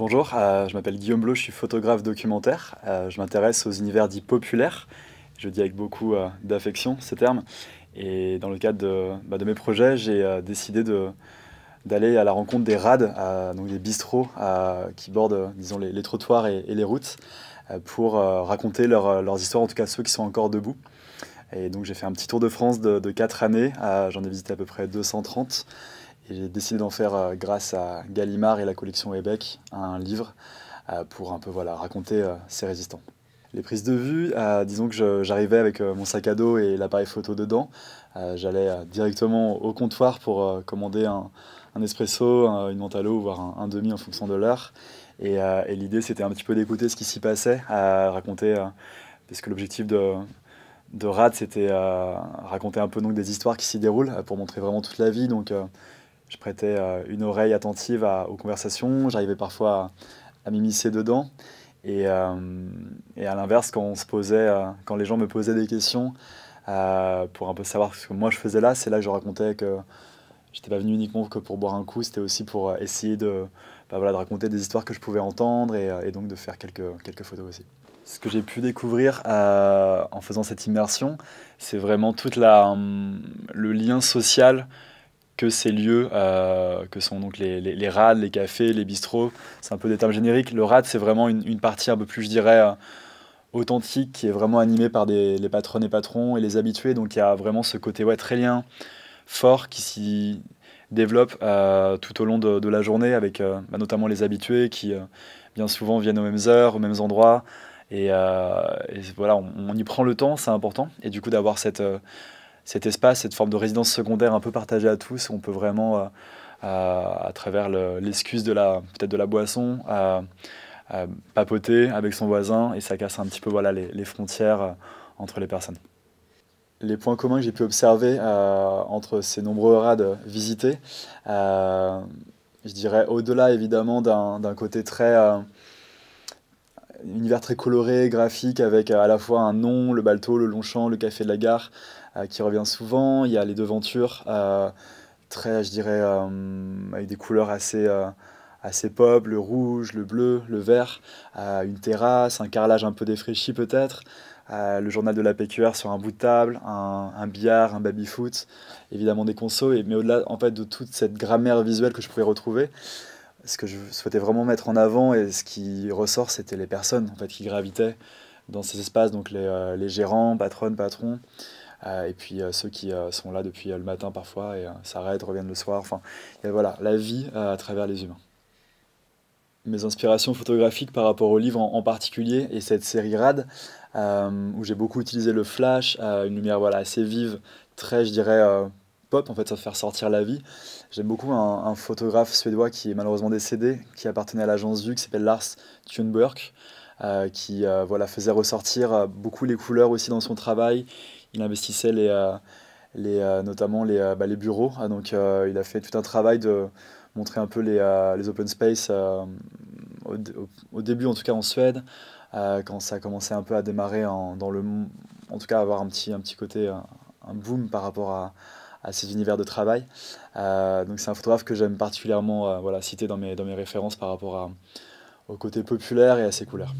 Bonjour, euh, je m'appelle Guillaume Bleu, je suis photographe documentaire. Euh, je m'intéresse aux univers dits populaires. Je dis avec beaucoup euh, d'affection ces termes. Et dans le cadre de, bah, mes projets, j'ai décidé d'aller à la rencontre des rades, donc des bistrots qui bordent disons, les, trottoirs et, les routes, pour raconter leurs histoires, en tout cas ceux qui sont encore debout. Et donc j'ai fait un petit tour de France de, de 4 années, j'en ai visité à peu près 230 j'ai décidé d'en faire, euh, grâce à Gallimard et la collection Ebec, un livre euh, pour un peu voilà, raconter euh, ces résistants. Les prises de vue, disons que j'arrivais avec mon sac à dos et l'appareil photo dedans. J'allais directement au comptoir pour commander un, espresso, une l'eau, voire un, demi en fonction de l'heure. Et, l'idée, c'était un petit peu d'écouter ce qui s'y passait, à raconter, parce que l'objectif de, de RAD, c'était raconter un peu donc, des histoires qui s'y déroulent pour montrer vraiment toute la vie. Donc, je prêtais euh, une oreille attentive aux conversations, j'arrivais parfois à, m'immiscer dedans. Et, euh, et à l'inverse, quand on se posait, euh, quand les gens me posaient des questions pour un peu savoir ce que moi je faisais là, c'est là que je racontais que j'étais pas venu uniquement que pour boire un coup, c'était aussi pour essayer de, bah, voilà, de raconter des histoires que je pouvais entendre et, donc de faire quelques, quelques photos aussi. Ce que j'ai pu découvrir en faisant cette immersion, c'est vraiment tout hum, le lien social que ces lieux, euh, que sont donc les, les, les, rades, les cafés, les bistrots. C'est un peu des termes génériques. Le rad, c'est vraiment une, partie un peu plus, je dirais, euh, authentique, qui est vraiment animée par des, les patronnes et patrons et les habitués. Donc il y a vraiment ce côté ouais, très lien fort qui s'y développe euh, tout au long de, la journée, avec bah, notamment les habitués qui, bien souvent, viennent aux mêmes heures, aux mêmes endroits. Et, voilà, on, on, y prend le temps, c'est important. Et du coup, d'avoir cette cet espace, cette forme de résidence secondaire un peu partagée à tous, on peut vraiment, euh, euh, à travers l'excuse de la peut-être de la boisson, euh, papoter avec son voisin et ça casse un petit peu voilà, les, les frontières entre les personnes. Les points communs que j'ai pu observer entre ces nombreux rades visités, je dirais au-delà évidemment d'un côté très un univers très coloré, graphique, avec à la fois un nom, le balto, le Longchamp, le café de la gare, euh, qui revient souvent. Il y a les devantures, euh, très, je dirais, euh, avec des couleurs assez, euh, assez pop, le rouge, le bleu, le vert, une terrasse, un carrelage un peu défraîchi peut-être. le journal de la PQR sur un bout de table, un, un billard, un baby-foot, évidemment des consos, et, mais au-delà en fait, de toute cette grammaire visuelle que je pouvais retrouver, ce que je souhaitais vraiment mettre en avant et ce qui ressort, c'était les personnes en fait, qui gravitaient dans ces espaces, donc les, euh, les gérants, patronnes, patrons, euh, et puis euh, ceux qui sont là depuis le matin parfois et s'arrêtent, reviennent le soir. Enfin, et voilà, la vie à travers les humains. Mes inspirations photographiques par rapport au livre en, particulier et cette série RAD, où j'ai beaucoup utilisé le flash, une lumière voilà, assez vive, très, je dirais, en fait, ça fait faire sortir la vie. J'aime beaucoup un, photographe suédois qui est malheureusement décédé, qui appartenait à l'agence Vue, qui s'appelle Lars Thunberg, euh, qui euh, voilà, faisait ressortir euh, beaucoup les couleurs aussi dans son travail. Il investissait les, les, notamment les, bah, les bureaux. Ah, donc, il a fait tout un travail de montrer un peu les, les open space au, début, en tout cas en Suède, quand ça a commencé un peu à démarrer en, dans le, en tout cas, avoir un petit, un petit côté, un boom par rapport à, à ces univers de travail. Euh, donc c'est un photographe que j'aime particulièrement euh, voilà, citer dans mes, dans mes références par rapport au côté populaire et à ses couleurs.